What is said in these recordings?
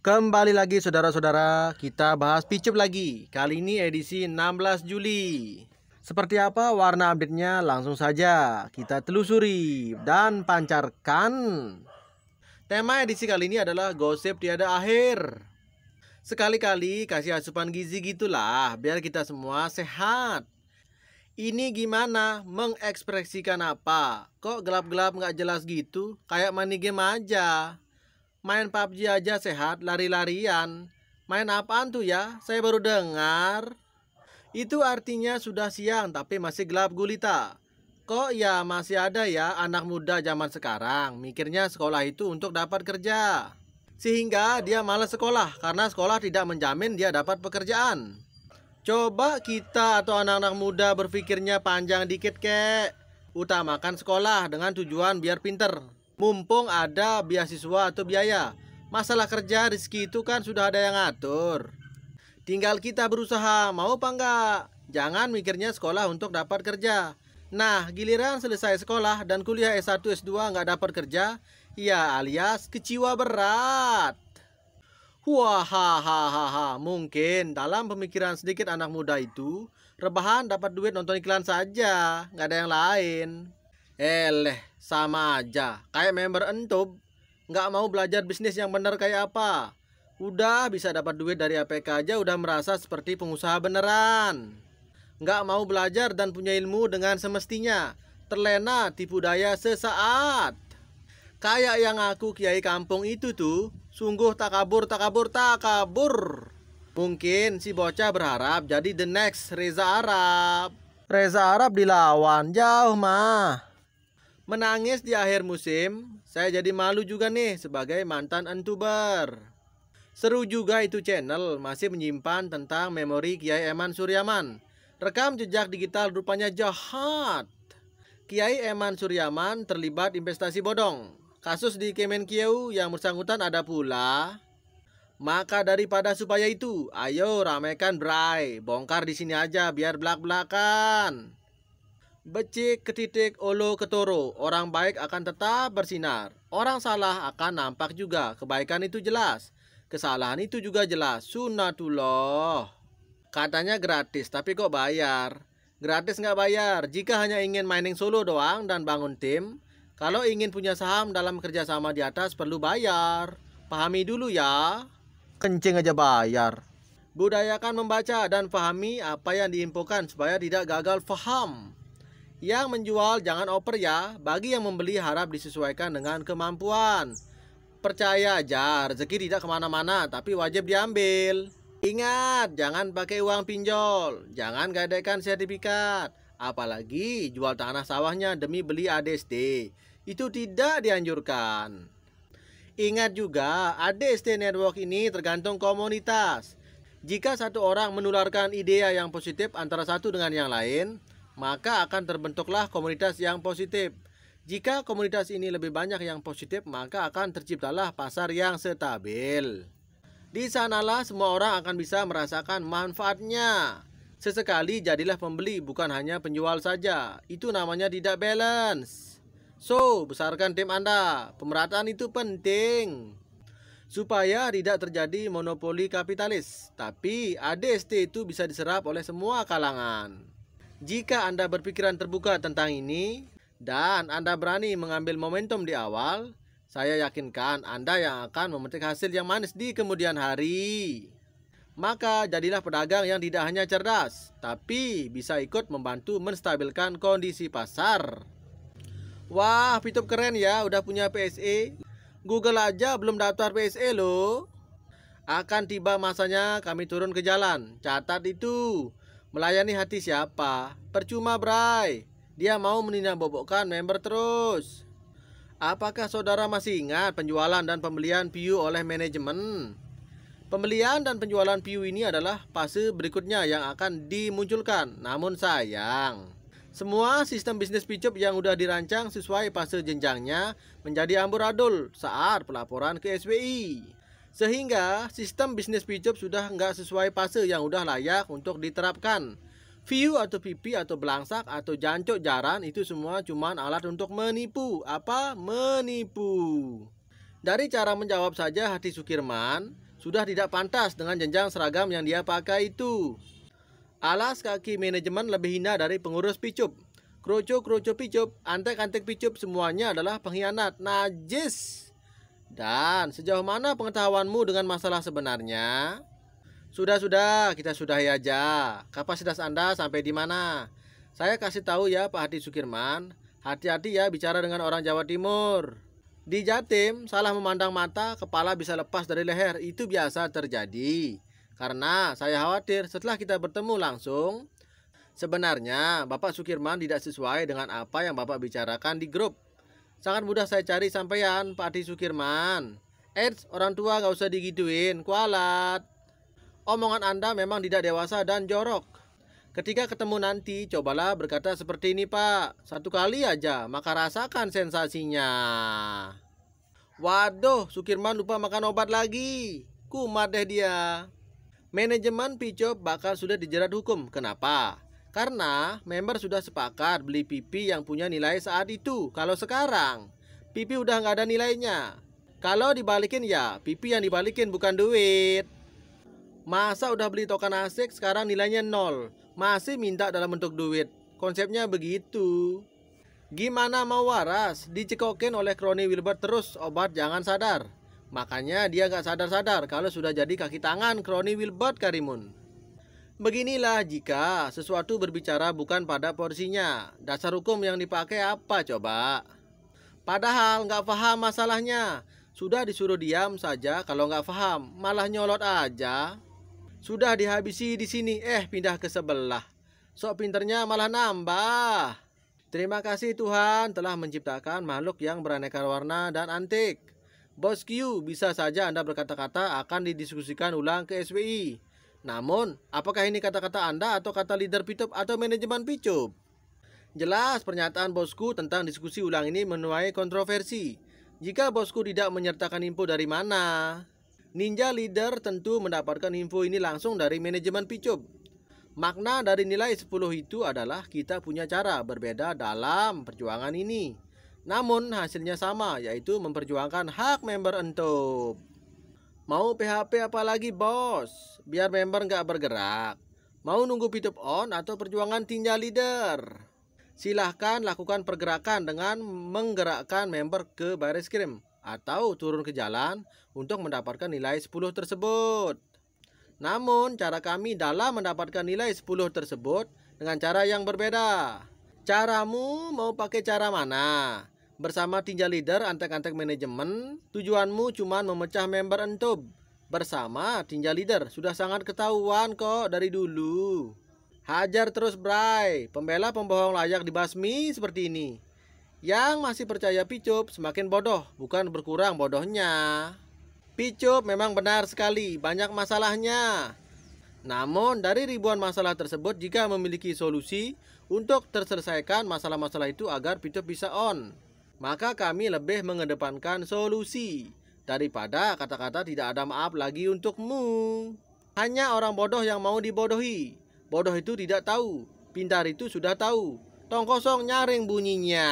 Kembali lagi saudara-saudara, kita bahas picup lagi. Kali ini edisi 16 Juli. Seperti apa warna update-nya? Langsung saja kita telusuri dan pancarkan. Tema edisi kali ini adalah gosip tiada akhir. Sekali-kali kasih asupan gizi gitulah biar kita semua sehat. Ini gimana mengekspresikan apa? Kok gelap-gelap nggak jelas gitu? Kayak mani game aja. Main PUBG aja sehat, lari-larian. Main apaan tuh ya? Saya baru dengar. Itu artinya sudah siang tapi masih gelap gulita. Kok ya masih ada ya anak muda zaman sekarang mikirnya sekolah itu untuk dapat kerja. Sehingga dia malas sekolah karena sekolah tidak menjamin dia dapat pekerjaan. Coba kita atau anak-anak muda berpikirnya panjang dikit kek. Utamakan sekolah dengan tujuan biar pinter. Mumpung ada beasiswa atau biaya Masalah kerja rezeki itu kan sudah ada yang ngatur Tinggal kita berusaha mau apa enggak Jangan mikirnya sekolah untuk dapat kerja Nah giliran selesai sekolah dan kuliah S1 S2 nggak dapat kerja Ya alias kecewa berat Wah, mungkin dalam pemikiran sedikit anak muda itu, rebahan dapat duit nonton iklan saja, nggak ada yang lain. Eleh, sama aja. Kayak member entub, nggak mau belajar bisnis yang benar kayak apa. Udah bisa dapat duit dari APK aja udah merasa seperti pengusaha beneran. Nggak mau belajar dan punya ilmu dengan semestinya. Terlena tipu daya sesaat. Kayak yang aku kiai kampung itu tuh, sungguh tak tak kabur, kabur, tak kabur. Mungkin si bocah berharap jadi the next Reza Arab. Reza Arab dilawan jauh mah menangis di akhir musim, saya jadi malu juga nih sebagai mantan antubar. Seru juga itu channel masih menyimpan tentang memori Kiai Eman Suryaman. Rekam jejak digital rupanya jahat. Kiai Eman Suryaman terlibat investasi bodong. Kasus di Kemenkieu yang bersangkutan ada pula. Maka daripada supaya itu, ayo ramekan Bray, bongkar di sini aja biar belak-belakan. Becik, ketitik, olo, ketoro, orang baik akan tetap bersinar. Orang salah akan nampak juga, kebaikan itu jelas. Kesalahan itu juga jelas, sunatullah. Katanya gratis, tapi kok bayar? Gratis nggak bayar, jika hanya ingin mining solo doang dan bangun tim, kalau ingin punya saham dalam kerjasama di atas perlu bayar. Pahami dulu ya. Kencing aja bayar. Budayakan membaca dan pahami apa yang diinfokan supaya tidak gagal paham. Yang menjual jangan oper ya, bagi yang membeli harap disesuaikan dengan kemampuan. Percaya aja, rezeki tidak kemana-mana, tapi wajib diambil. Ingat, jangan pakai uang pinjol, jangan gadaikan sertifikat, apalagi jual tanah sawahnya demi beli ADSD. Itu tidak dianjurkan. Ingat juga, ADST Network ini tergantung komunitas. Jika satu orang menularkan ide yang positif antara satu dengan yang lain, maka akan terbentuklah komunitas yang positif. Jika komunitas ini lebih banyak yang positif, maka akan terciptalah pasar yang stabil. Di sanalah semua orang akan bisa merasakan manfaatnya. Sesekali jadilah pembeli, bukan hanya penjual saja. Itu namanya tidak balance. So, besarkan tim Anda. Pemerataan itu penting. Supaya tidak terjadi monopoli kapitalis. Tapi ADST itu bisa diserap oleh semua kalangan. Jika Anda berpikiran terbuka tentang ini dan Anda berani mengambil momentum di awal, saya yakinkan Anda yang akan memetik hasil yang manis di kemudian hari. Maka jadilah pedagang yang tidak hanya cerdas, tapi bisa ikut membantu menstabilkan kondisi pasar. Wah, Pitup keren ya, udah punya PSE. Google aja belum daftar PSE loh. Akan tiba masanya kami turun ke jalan. Catat itu. Melayani hati siapa? Percuma Bray Dia mau bobokkan member terus Apakah saudara masih ingat penjualan dan pembelian PU oleh manajemen? Pembelian dan penjualan PU ini adalah fase berikutnya yang akan dimunculkan Namun sayang semua sistem bisnis Picup yang sudah dirancang sesuai fase jenjangnya menjadi amburadul saat pelaporan ke SWI. Sehingga sistem bisnis pijop sudah nggak sesuai fase yang udah layak untuk diterapkan. View atau pipi atau belangsak atau jancok jaran itu semua cuma alat untuk menipu. Apa? Menipu. Dari cara menjawab saja hati Sukirman sudah tidak pantas dengan jenjang seragam yang dia pakai itu. Alas kaki manajemen lebih hina dari pengurus picup. Kroco-kroco picup, antek-antek picup semuanya adalah pengkhianat. Najis! Dan sejauh mana pengetahuanmu dengan masalah sebenarnya? Sudah-sudah, kita sudahi aja. Kapasitas Anda sampai di mana? Saya kasih tahu ya Pak Hadi Sukirman, hati-hati ya bicara dengan orang Jawa Timur. Di Jatim, salah memandang mata, kepala bisa lepas dari leher. Itu biasa terjadi. Karena saya khawatir setelah kita bertemu langsung, sebenarnya Bapak Sukirman tidak sesuai dengan apa yang Bapak bicarakan di grup sangat mudah saya cari sampean Pak Adi Sukirman Eits, eh, orang tua gak usah digituin, kualat Omongan Anda memang tidak dewasa dan jorok Ketika ketemu nanti, cobalah berkata seperti ini pak Satu kali aja, maka rasakan sensasinya Waduh, Sukirman lupa makan obat lagi Kumat deh dia Manajemen Picop bakal sudah dijerat hukum, kenapa? Karena member sudah sepakat beli pipi yang punya nilai saat itu. Kalau sekarang, pipi udah nggak ada nilainya. Kalau dibalikin ya, pipi yang dibalikin bukan duit. Masa udah beli token asik sekarang nilainya nol. Masih minta dalam bentuk duit. Konsepnya begitu. Gimana mau waras? Dicekokin oleh kroni Wilbert terus obat jangan sadar. Makanya dia nggak sadar-sadar kalau sudah jadi kaki tangan kroni Wilbert Karimun. Beginilah jika sesuatu berbicara bukan pada porsinya Dasar hukum yang dipakai apa coba? Padahal nggak paham masalahnya Sudah disuruh diam saja kalau nggak paham Malah nyolot aja Sudah dihabisi di sini Eh pindah ke sebelah Sok pinternya malah nambah Terima kasih Tuhan telah menciptakan makhluk yang beraneka warna dan antik Bos Q bisa saja Anda berkata-kata akan didiskusikan ulang ke SWI namun, apakah ini kata-kata Anda atau kata leader Pitop atau manajemen Pickup? Jelas pernyataan bosku tentang diskusi ulang ini menuai kontroversi. Jika bosku tidak menyertakan info dari mana, Ninja Leader tentu mendapatkan info ini langsung dari manajemen Pickup. Makna dari nilai 10 itu adalah kita punya cara berbeda dalam perjuangan ini. Namun hasilnya sama yaitu memperjuangkan hak member entub. Mau PHP apalagi bos, biar member nggak bergerak. Mau nunggu pitup on atau perjuangan tinja leader? Silahkan lakukan pergerakan dengan menggerakkan member ke baris krim atau turun ke jalan untuk mendapatkan nilai 10 tersebut. Namun, cara kami dalam mendapatkan nilai 10 tersebut dengan cara yang berbeda. Caramu mau pakai cara mana? Bersama Tinja Leader Antek-Antek Manajemen, tujuanmu cuma memecah member entub. Bersama Tinja Leader, sudah sangat ketahuan kok dari dulu. Hajar terus Bray, pembela pembohong layak dibasmi seperti ini. Yang masih percaya Picup semakin bodoh, bukan berkurang bodohnya. Picup memang benar sekali, banyak masalahnya. Namun, dari ribuan masalah tersebut, jika memiliki solusi untuk terselesaikan masalah-masalah itu agar Picup bisa on maka kami lebih mengedepankan solusi daripada kata-kata tidak ada maaf lagi untukmu. Hanya orang bodoh yang mau dibodohi. Bodoh itu tidak tahu, pintar itu sudah tahu. Tong kosong nyaring bunyinya.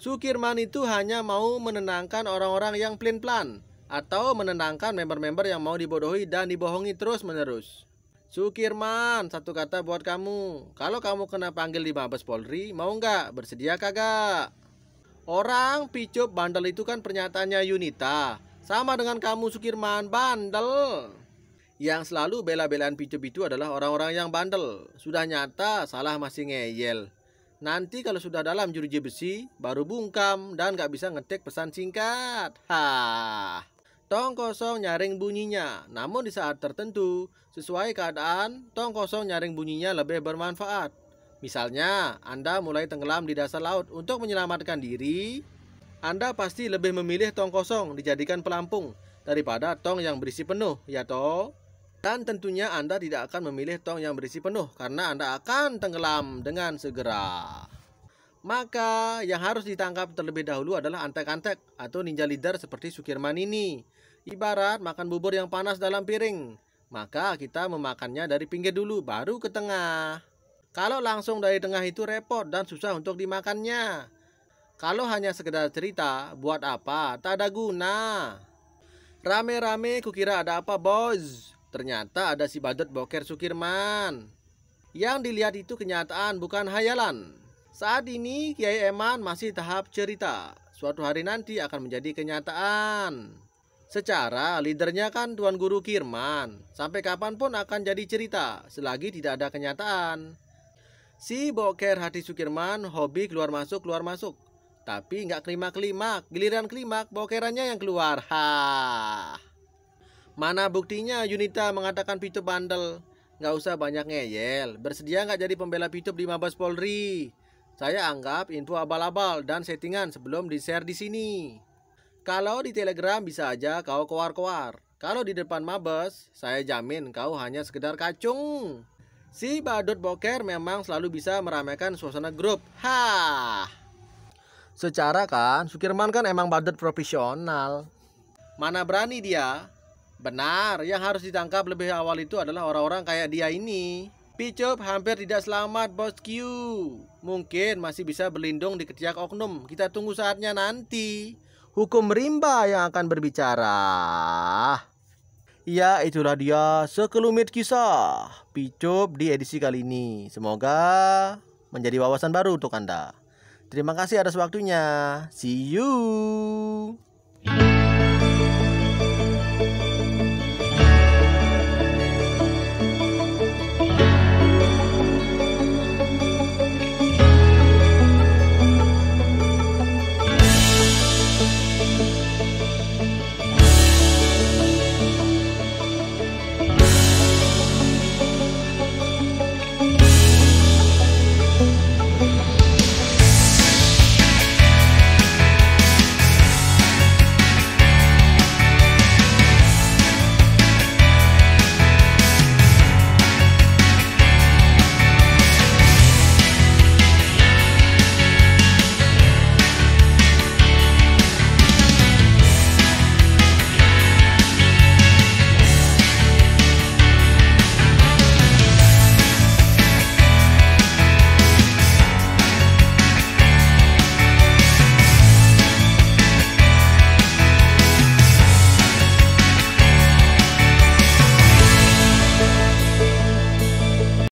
Sukirman itu hanya mau menenangkan orang-orang yang pelin plan atau menenangkan member-member yang mau dibodohi dan dibohongi terus-menerus. Sukirman, satu kata buat kamu. Kalau kamu kena panggil di Mabes Polri, mau nggak? Bersedia kagak? Orang picup bandel itu kan pernyataannya Yunita. Sama dengan kamu Sukirman, bandel. Yang selalu bela-belaan picup itu adalah orang-orang yang bandel. Sudah nyata, salah masih ngeyel. Nanti kalau sudah dalam juruji besi, baru bungkam dan nggak bisa ngetek pesan singkat. Hah tong kosong nyaring bunyinya. Namun di saat tertentu, sesuai keadaan, tong kosong nyaring bunyinya lebih bermanfaat. Misalnya, Anda mulai tenggelam di dasar laut untuk menyelamatkan diri, Anda pasti lebih memilih tong kosong dijadikan pelampung daripada tong yang berisi penuh, ya toh? Dan tentunya Anda tidak akan memilih tong yang berisi penuh karena Anda akan tenggelam dengan segera. Maka yang harus ditangkap terlebih dahulu adalah antek-antek atau ninja leader seperti Sukirman ini. Ibarat makan bubur yang panas dalam piring. Maka kita memakannya dari pinggir dulu, baru ke tengah. Kalau langsung dari tengah itu repot dan susah untuk dimakannya. Kalau hanya sekedar cerita, buat apa? Tak ada guna. Rame-rame kukira ada apa, bos? Ternyata ada si Badut boker Sukirman. Yang dilihat itu kenyataan bukan hayalan. Saat ini Kiai Eman masih tahap cerita. Suatu hari nanti akan menjadi kenyataan. Secara leadernya kan Tuan Guru Kirman. Sampai kapanpun akan jadi cerita selagi tidak ada kenyataan. Si boker hati Sukirman hobi keluar masuk keluar masuk. Tapi nggak kelima kelima giliran kelima bokerannya yang keluar. Ha. Mana buktinya Yunita mengatakan pitup bandel? Nggak usah banyak ngeyel. Bersedia nggak jadi pembela pitup di Mabes Polri? Saya anggap info abal-abal dan settingan sebelum di-share di sini. Kalau di Telegram bisa aja kau keluar-keluar. Kalau di depan Mabes, saya jamin kau hanya sekedar kacung. Si badut boker memang selalu bisa meramaikan suasana grup. Ha. Secara kan, Sukirman kan emang badut profesional. Mana berani dia? Benar, yang harus ditangkap lebih awal itu adalah orang-orang kayak dia ini. Picup hampir tidak selamat Bos Q Mungkin masih bisa berlindung di ketiak oknum Kita tunggu saatnya nanti Hukum rimba yang akan berbicara Ya itulah dia sekelumit kisah Picup di edisi kali ini Semoga menjadi wawasan baru untuk Anda Terima kasih atas waktunya See you